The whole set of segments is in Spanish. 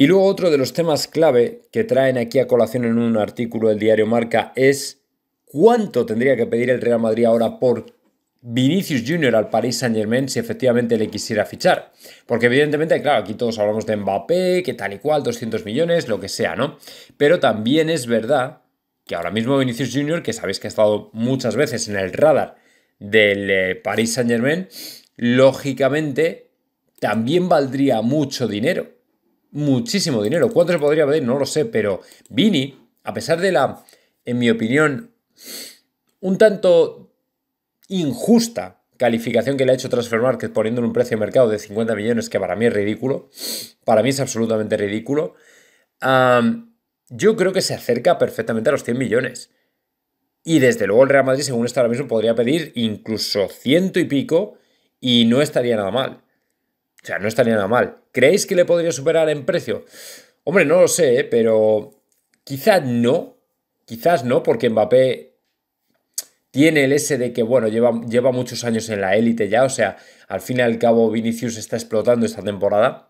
Y luego otro de los temas clave que traen aquí a colación en un artículo del diario Marca es cuánto tendría que pedir el Real Madrid ahora por Vinicius Jr. al Paris Saint Germain si efectivamente le quisiera fichar. Porque evidentemente, claro, aquí todos hablamos de Mbappé, que tal y cual, 200 millones, lo que sea, ¿no? Pero también es verdad que ahora mismo Vinicius Jr., que sabéis que ha estado muchas veces en el radar del eh, Paris Saint Germain, lógicamente también valdría mucho dinero muchísimo dinero. ¿Cuánto se podría pedir? No lo sé, pero Vini, a pesar de la, en mi opinión, un tanto injusta calificación que le ha hecho Transfer Market poniendo un precio de mercado de 50 millones, que para mí es ridículo, para mí es absolutamente ridículo, yo creo que se acerca perfectamente a los 100 millones. Y desde luego el Real Madrid, según está ahora mismo, podría pedir incluso ciento y pico y no estaría nada mal. O sea, no estaría nada mal. ¿Creéis que le podría superar en precio? Hombre, no lo sé, ¿eh? pero quizás no. Quizás no, porque Mbappé tiene el ese de que, bueno, lleva, lleva muchos años en la élite ya. O sea, al fin y al cabo Vinicius está explotando esta temporada.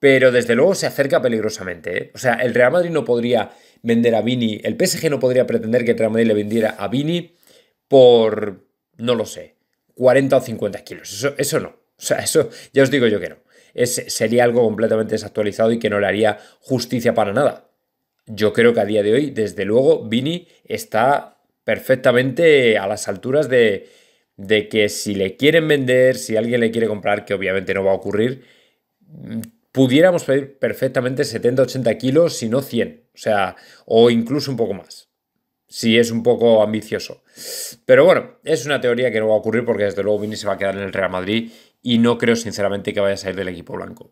Pero desde luego se acerca peligrosamente. ¿eh? O sea, el Real Madrid no podría vender a Vini. El PSG no podría pretender que el Real Madrid le vendiera a Vini por, no lo sé, 40 o 50 kilos. eso no. O sea, eso ya os digo yo que no. sería algo completamente desactualizado y que no le haría justicia para nada. Yo creo que a día de hoy, desde luego, Vini está perfectamente a las alturas de, de que si le quieren vender, si alguien le quiere comprar, que obviamente no va a ocurrir, pudiéramos pedir perfectamente 70, 80 kilos, si no 100, o sea, o incluso un poco más, si es un poco ambicioso. Pero bueno, es una teoría que no va a ocurrir porque desde luego Vini se va a quedar en el Real Madrid y no creo sinceramente que vaya a salir del equipo blanco.